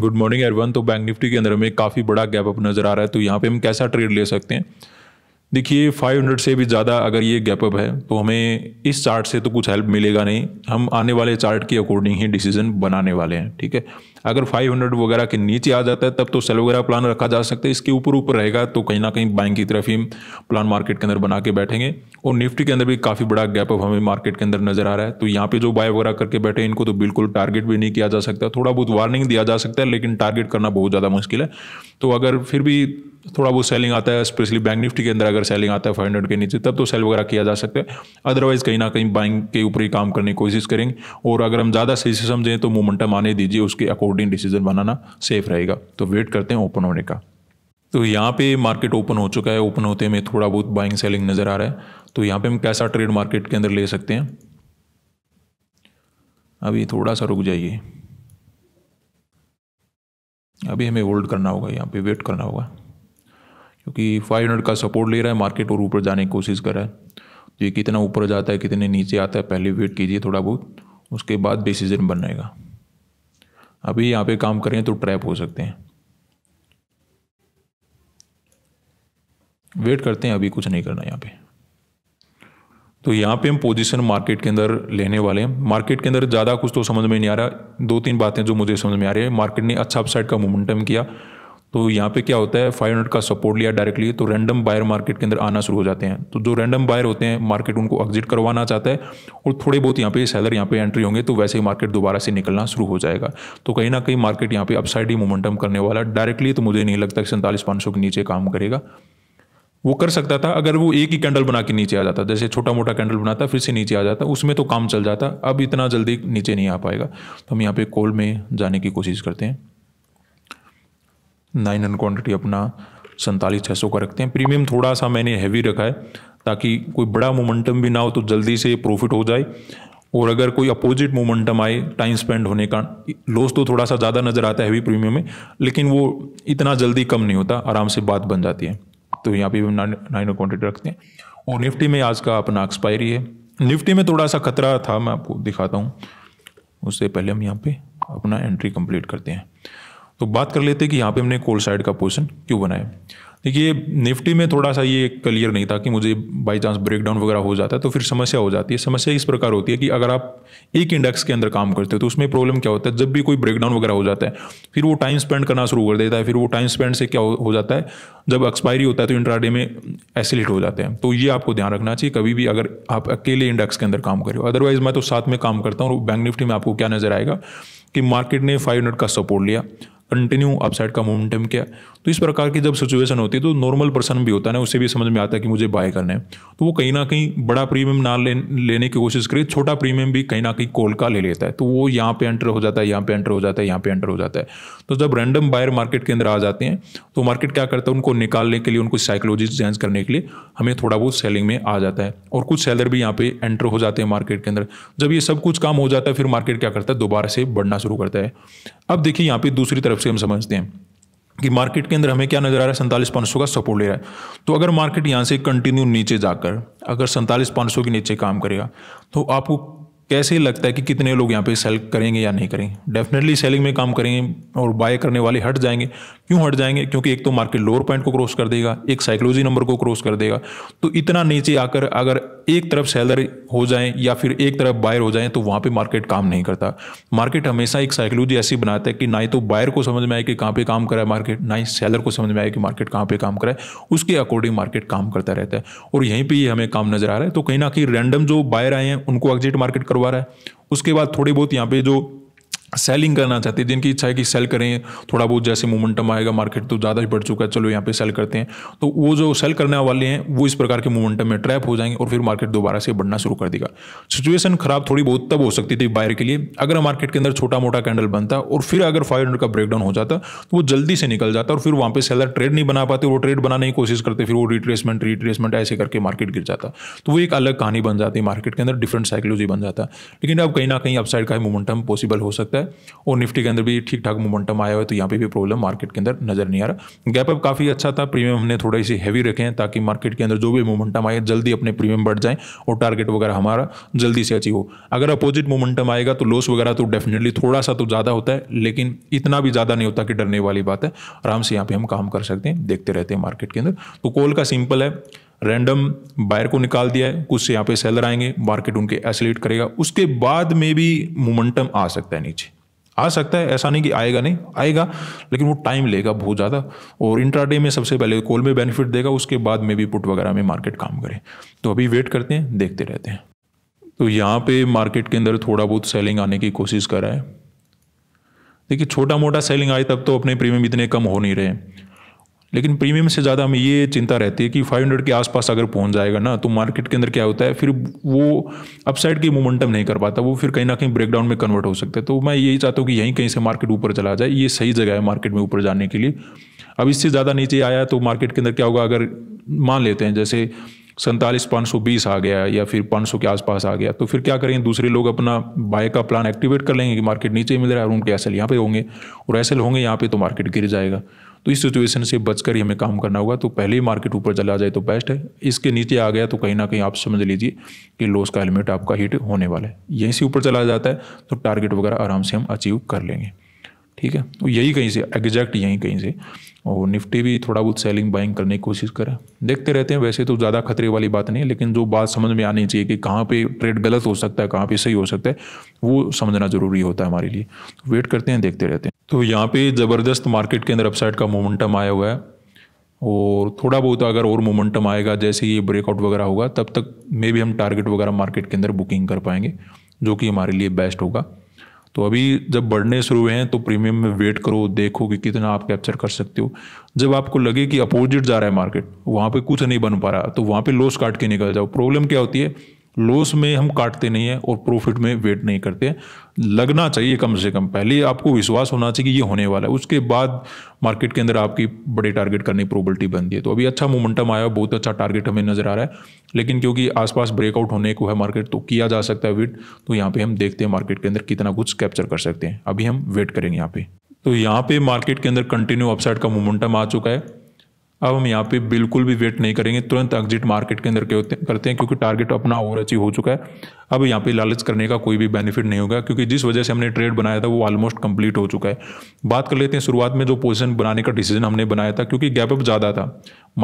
good morning everyone तो bank Nifty के अंदर हमें काफ़ी बड़ा गैप अप नज़र आ रहा है तो यहाँ पे हम कैसा ट्रेड ले सकते हैं देखिए 500 से भी ज़्यादा अगर ये गैप अप है तो हमें इस चार्ट से तो कुछ हेल्प मिलेगा नहीं हम आने वाले चार्ट के अकॉर्डिंग ही डिसीजन बनाने वाले हैं ठीक है अगर 500 वगैरह के नीचे आ जाता है तब तो सेल वगैरह प्लान रखा जा सकता है इसके ऊपर ऊपर रहेगा तो कहीं ना कहीं बैंक की तरफ ही प्लान मार्केट के अंदर बना के बैठेंगे और निफ्टी के अंदर भी काफ़ी बड़ा गैप अप हमें मार्केट के अंदर नजर आ रहा है तो यहाँ पे जो बाय वगैरह करके बैठे इनको तो बिल्कुल टारगेट भी नहीं किया जा सकता थोड़ा बहुत वार्निंग दिया जा सकता है लेकिन टारगेट करना बहुत ज़्यादा मुश्किल है तो अगर फिर भी थोड़ा बहुत सेलिंग आता है स्पेशली बैंक निफ्टी के अंदर अगर सेलिंग आता है फाइव हंड्रेड के नीचे तब तो सेल वगैरह किया जा सकता है अदरवाइज़ कहीं ना कहीं बाइंग के ऊपर ही काम करने की कोशिश करेंगे और अगर हम ज़्यादा सही से समझें तो मोमेंटम आने दीजिए उसके अकॉर्डिंग डिसीजन बनाना सेफ रहेगा तो वेट करते हैं ओपन होने का तो यहाँ पे मार्केट ओपन हो चुका है ओपन होते में थोड़ा बहुत बाइंग सेलिंग नज़र आ रहा है तो यहाँ पे हम कैसा ट्रेड मार्केट के अंदर ले सकते हैं अभी थोड़ा सा रुक जाइए अभी हमें होल्ड करना होगा यहाँ पे वेट करना होगा क्योंकि फाइव हंड्रेड का सपोर्ट ले रहा है मार्केट और ऊपर जाने की कोशिश कर रहा है तो ये कितना ऊपर जाता है कितने नीचे आता है पहले वेट कीजिए थोड़ा बहुत उसके बाद डिसीजन बनाएगा अभी यहाँ पे काम करें तो ट्रैप हो सकते हैं वेट करते हैं अभी कुछ नहीं करना यहाँ पे तो यहाँ पे हम पोजीशन मार्केट के अंदर लेने वाले हैं मार्केट के अंदर ज़्यादा कुछ तो समझ में नहीं आ रहा दो तीन बातें जो मुझे समझ में आ रही है मार्केट ने अच्छा अपसाइड का मोमेंटम किया तो यहाँ पे क्या होता है फाइव हंड्रेड का सपोर्ट लिया डायरेक्टली तो रैंडम बायर मार्केट के अंदर आना शुरू हो जाते हैं तो जो रैंडम बायर होते हैं मार्केट उनको एग्जिट करवाना चाहता है और थोड़े बहुत यहाँ पे सेलर यहाँ पे एंट्री होंगे तो वैसे ही मार्केट दोबारा से निकलना शुरू हो जाएगा तो कहीं ना कहीं मार्केट यहाँ पे अपसाइड ही मोमेंटम करने वाला डायरेक्टली तो मुझे नहीं लगता कि सैंतालीस पाँच के नीचे काम करेगा वो कर सकता था अगर वो एक ही कैंडल बना के नीचे आ जाता जैसे छोटा मोटा कैंडल बनाता फिर से नीचे आ जाता उसमें तो काम चल जाता अब इतना जल्दी नीचे नहीं आ पाएगा तो हम यहाँ पे कॉल में जाने की कोशिश करते हैं नाइन हंड्रेड क्वान्टिटी अपना सैंतालीस छः सौ का रखते हैं प्रीमियम थोड़ा सा मैंने हैवी रखा है ताकि कोई बड़ा मोमेंटम भी ना हो तो जल्दी से प्रॉफिट हो जाए और अगर कोई अपोजिट मोमेंटम आए टाइम स्पेंड होने का लॉस तो थोड़ा सा ज़्यादा नज़र आता है हैवी प्रीमियम में लेकिन वो इतना जल्दी कम नहीं होता आराम से बात बन जाती है तो यहाँ पे भी नाइन क्वान्टिटी रखते हैं और निफ्टी में आज का अपना एक्सपायरी है निफ्टी में थोड़ा सा खतरा था मैं आपको दिखाता हूँ उससे पहले हम यहाँ पे अपना एंट्री कंप्लीट करते हैं तो बात कर लेते हैं कि यहाँ पे हमने कोल्ड साइड का पोर्शन क्यों बनाया देखिए निफ्टी में थोड़ा सा ये क्लियर नहीं था कि मुझे बाई चांस ब्रेकडाउन वगैरह हो जाता है तो फिर समस्या हो जाती है समस्या इस प्रकार होती है कि अगर आप एक इंडेक्स के अंदर काम करते हो तो उसमें प्रॉब्लम क्या होता है जब भी कोई ब्रेकडाउन वगैरह हो जाता है फिर वो टाइम स्पेंड करना शुरू कर देता है फिर वो टाइम स्पेंड से क्या हो जाता है जब एक्सपायरी होता है तो इंट्राडे में एसिलेट हो जाते हैं तो ये आपको ध्यान रखना चाहिए कभी भी अगर आप अकेले इंडेक्स के अंदर काम हो अदरवाइज मैं तो साथ में काम करता हूँ बैंक निफ्टी में आपको क्या नजर आएगा कि मार्केट ने फाइव हंड्रेड का सपोर्ट लिया कंटिन्यू अपसाइड का मोमेंटम किया तो इस प्रकार की जब सिचुएशन होती है तो नॉर्मल पर्सन भी होता है ना उसे भी समझ में आता है कि मुझे बाय करना है तो वो कहीं ना कहीं बड़ा प्रीमियम ना ले, लेने की कोशिश करे छोटा प्रीमियम भी कहीं ना कहीं कॉल का ले लेता है तो वो यहाँ पे एंटर हो जाता है यहाँ पे एंटर हो जाता है यहाँ पे एंटर हो जाता है तो जब रैंडम बायर मार्केट के अंदर आ जाते हैं तो मार्केट क्या करता है उनको निकालने के लिए उनको साइकोलॉजी चेंज करने के लिए हमें थोड़ा बहुत सेलिंग में आ जाता है और कुछ सेलर भी यहाँ पे एंटर हो जाते हैं मार्केट के अंदर जब ये सब कुछ काम हो जाता है फिर मार्केट क्या करता है दोबारा से बढ़ना शुरू करता है अब देखिए यहाँ पे दूसरी तरफ से हम समझते हैं कि मार्केट के अंदर हमें क्या नज़र आ रहा है सैंतालीस पाँच सौ का सपोर्ट ले रहा है तो अगर मार्केट यहाँ से कंटिन्यू नीचे जाकर अगर सैंतालीस पाँच सौ के नीचे काम करेगा तो आपको कैसे लगता है कि कितने लोग यहाँ पे सेल करेंगे या नहीं करेंगे डेफिनेटली सेलिंग में काम करेंगे और बाय करने वाले हट जाएंगे क्यों हट जाएंगे क्योंकि एक तो मार्केट लोअर पॉइंट को क्रॉस कर देगा एक साइकोलॉजी नंबर को क्रॉस कर देगा तो इतना नीचे आकर अगर एक तरफ सेलर हो जाए या फिर एक तरफ बायर हो जाए तो वहाँ पर मार्केट काम नहीं करता मार्केट हमेशा एक साइकोलॉजी ऐसी बनाता है कि ना ही तो बायर को समझ में आए कि कहाँ पर काम करा है मार्केट ना ही सेलर को समझ में आए कि मार्केट कहाँ पर काम करा है उसके अकॉर्डिंग मार्केट काम करता रहता है और यहीं पर ही हमें काम नजर आ रहा है तो कहीं ना कहीं रैंडम जो बायर आए हैं उनको एग्जिट मार्केट करवा रहा है उसके बाद थोड़ी बहुत यहाँ पे जो सेलिंग करना चाहते हैं जिनकी इच्छा है कि सेल करें थोड़ा बहुत जैसे मोमेंटम आएगा मार्केट तो ज़्यादा ही बढ़ चुका है चलो यहाँ पे सेल करते हैं तो वो जो सेल करने वाले हैं वो इस प्रकार के मोमेंटम में ट्रैप हो जाएंगे और फिर मार्केट दोबारा से बढ़ना शुरू कर देगा सिचुएशन खराब थोड़ी बहुत तब हो सकती थी बायर के लिए अगर मार्केट के अंदर छोटा मोटा कैंडल बनता और फिर अगर फाइव का ब्रेकडाउन हो जाता तो वो जल्दी से निकल जाता और फिर वहाँ पर सेलर ट्रेड नहीं बना पाते वो ट्रेड बनाने की कोशिश करते फिर वो रिट्रेसमेंट रिट्रेसमेंट ऐसे करके मार्केट गिर जाता तो वो एक अलग कहानी बन जाती है मार्केट के अंदर डिफरेंट साइकोलॉजी बन जाता लेकिन अब कहीं ना कहीं अपसाइड का ही मोमेंटम पॉसिबल हो सकता है है और निफ्टी के अंदर भी ठीक ठाक मोमेंटम आया हुआ है तो यहाँ पे भी प्रॉब्लम मार्केट के अंदर नजर नहीं आ रहा गैप अप काफ़ी अच्छा था प्रीमियम हमने थोड़ा इसे हैवी रखे हैं ताकि मार्केट के अंदर जो भी मोमेंटम आए जल्दी अपने प्रीमियम बढ़ जाए और टारगेट वगैरह हमारा जल्दी से अचीव हो अगर अपोजिट मोमेंटम आएगा तो लॉस वगैरह तो डेफिनेटली थोड़ा सा तो ज़्यादा होता है लेकिन इतना भी ज़्यादा नहीं होता कि डरने वाली बात है आराम से यहाँ पे हम काम कर सकते हैं देखते रहते हैं मार्केट के अंदर तो कॉल का सिंपल है रैंडम बायर को निकाल दिया है कुछ से यहाँ पे सेलर आएंगे मार्केट उनके एसिलेट करेगा उसके बाद में भी मोमेंटम आ सकता है नीचे आ सकता है ऐसा नहीं कि आएगा नहीं आएगा लेकिन वो टाइम लेगा बहुत ज़्यादा और इंट्राडे में सबसे पहले कॉल में बेनिफिट देगा उसके बाद में भी पुट वगैरह में मार्केट काम करे तो अभी वेट करते हैं देखते रहते हैं तो यहाँ पे मार्केट के अंदर थोड़ा बहुत सेलिंग आने की कोशिश कर रहा है देखिए छोटा मोटा सेलिंग आए तब तो अपने प्रीमियम इतने कम हो नहीं रहे लेकिन प्रीमियम से ज़्यादा हमें ये चिंता रहती है कि 500 के आसपास अगर पहुंच जाएगा ना तो मार्केट के अंदर क्या होता है फिर वो अपसाइड की मोमेंटम नहीं कर पाता वो फिर कहीं ना कहीं ब्रेकडाउन में कन्वर्ट हो सकता है तो मैं यही चाहता हूँ कि यहीं कहीं से मार्केट ऊपर चला जाए ये सही जगह है मार्केट में ऊपर जाने के लिए अब इससे ज़्यादा नीचे आया तो मार्केट के अंदर क्या होगा अगर मान लेते हैं जैसे सैंतालीस पाँच सौ बीस आ गया या फिर पाँच सौ के आसपास आ गया तो फिर क्या करेंगे दूसरे लोग अपना बाय का प्लान एक्टिवेट कर लेंगे कि मार्केट नीचे मिल रहा है और उनके एस यहाँ पे होंगे और एस होंगे यहाँ पे तो मार्केट गिर जाएगा तो इस सिचुएशन से बचकर ही हमें काम करना होगा तो पहले ही मार्केट ऊपर चला जाए तो बेस्ट है इसके नीचे आ गया तो कहीं ना कहीं आप समझ लीजिए कि लॉस का हेलमेट आपका हिट होने वाला है यहीं से ऊपर चला जाता है तो टारगेट वगैरह आराम से हम अचीव कर लेंगे ठीक है तो यही कहीं से एग्जैक्ट यहीं कहीं से और निफ्टी भी थोड़ा बहुत सेलिंग बाइंग करने की कोशिश करें देखते रहते हैं वैसे तो ज़्यादा खतरे वाली बात नहीं है लेकिन जो बात समझ में आनी चाहिए कि कहाँ पे ट्रेड गलत हो सकता है कहाँ पे सही हो सकता है वो समझना ज़रूरी होता है हमारे लिए वेट करते हैं देखते रहते हैं तो यहाँ पे ज़बरदस्त मार्केट के अंदर अपसाइड का मोमेंटम आया हुआ है और थोड़ा बहुत अगर और मोमेंटम आएगा जैसे ये ब्रेकआउट वगैरह होगा तब तक मे भी हम टारगेट वगैरह मार्केट के अंदर बुकिंग कर पाएंगे जो कि हमारे लिए बेस्ट होगा तो अभी जब बढ़ने शुरू हुए हैं तो प्रीमियम में वेट करो देखो कि कितना आप कैप्चर कर सकते हो जब आपको लगे कि अपोजिट जा रहा है मार्केट वहाँ पे कुछ नहीं बन पा रहा तो वहाँ पे लॉस काट के निकल जाओ प्रॉब्लम क्या होती है लॉस में हम काटते नहीं हैं और प्रॉफिट में वेट नहीं करते लगना चाहिए कम से कम पहले आपको विश्वास होना चाहिए कि ये होने वाला है उसके बाद मार्केट के अंदर आपकी बड़े टारगेट करने की प्रोबलिटी बनती है तो अभी अच्छा मोमेंटम आया बहुत अच्छा टारगेट हमें नज़र आ रहा है लेकिन क्योंकि आसपास ब्रेकआउट होने को है मार्केट तो किया जा सकता है वेट तो यहाँ पर हम देखते हैं मार्केट के अंदर कितना कुछ कैप्चर कर सकते हैं अभी हम वेट करेंगे यहाँ पर तो यहाँ पे मार्केट के अंदर कंटिन्यू अपसाइड का मोमेंटम आ चुका है अब हम यहाँ पे बिल्कुल भी वेट नहीं करेंगे तुरंत एग्जिट मार्केट के अंदर करते हैं क्योंकि टारगेट तो अपना ओवर अचीव हो चुका है अब यहाँ पे लालच करने का कोई भी बेनिफिट नहीं होगा क्योंकि जिस वजह से हमने ट्रेड बनाया था वो ऑलमोस्ट कंप्लीट हो चुका है बात कर लेते हैं शुरुआत में जो पोजिशन बनाने का डिसीजन हमने बनाया था क्योंकि गैप अप ज़्यादा था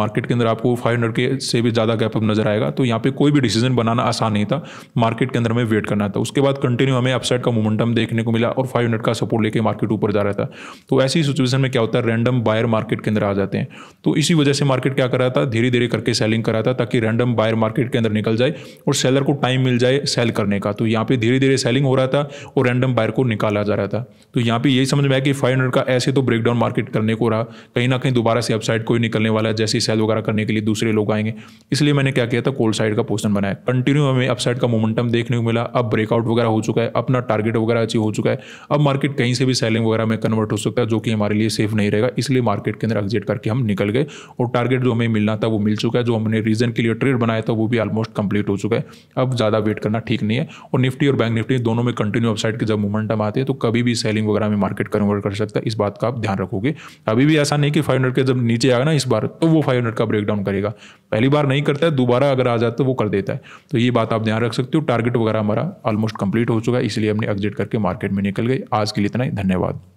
मार्केट के अंदर आपको फाइव हंड्रेड के से भी ज़्यादा गैप अप नजर आएगा तो यहाँ पे कोई भी डिसीजन बनाना आसान नहीं था मार्केट के अंदर हमें वेट करना था उसके बाद कंटिन्यू हमें अपसाइड का मोमेंटम देखने को मिला और फाइव हंड्रेड का सपोर्ट लेकर मार्केट ऊपर जा रहा था तो ऐसी सिचुएशन में क्या होता है रैंडम बायर मार्केट के अंदर आ जाते हैं तो इस इसी वजह से मार्केट क्या कर रहा था धीरे धीरे करके सेलिंग कर रहा था ताकि रैंडम बायर मार्केट के अंदर निकल जाए और सेलर को टाइम मिल जाए सेल करने का तो यहाँ पे धीरे धीरे सेलिंग हो रहा था और रैंडम बायर को निकाला जा रहा था तो यहाँ पे यही समझ में आया कि फाइव का ऐसे तो ब्रेकडाउन मार्केट करने को रहा कहीं ना कहीं दोबारा से अपसाइड कोई निकलने वाला है जैसे सेल वगैरह करने के लिए दूसरे लोग आएंगे इसलिए मैंने क्या किया था कोल्ड साइड का पोर्सन बनाया कंटिन्यू हमें अपसाइड का मोमेंटम देखने को मिला अब ब्रेकआउट वगैरह हो चुका है अपना टारगेट वगैरह अचीव हो चुका है अब मार्केट कहीं से भी सेलिंग वगैरह में कन्वर्ट हो सकता है जो कि हमारे लिए सेफ नहीं रहेगा इसलिए मार्केट के अंदर एग्जिट करके हम निकल गए और टारगेट जो हमें मिलना था वो मिल चुका है जो हमने रीजन के लिए ट्रेड बनाया था वो भी ऑलमोस्ट कंप्लीट हो चुका है अब ज़्यादा वेट करना ठीक नहीं है और निफ्टी और बैंक निफ्टी दोनों में कंटिन्यू अपसाइड के जब मोमेंटम आते हैं तो कभी भी सेलिंग वगैरह में मार्केट कन्वर्ट कर सकता है इस बात का आप ध्यान रखोगे अभी भी ऐसा नहीं कि फाइव के जब नीचे आएगा ना इस बार तो वो फाइव का ब्रेक डाउन करेगा पहली बार नहीं करता है दोबारा अगर आ जाता तो है वो कर देता है तो ये बात आप ध्यान रख सकते हो टारगेट वगैरह हमारा ऑलमोस्ट कंप्लीट हो चुका है इसलिए हमने एग्जिट करके मार्केट में निकल गए आज के लिए इतना ही धन्यवाद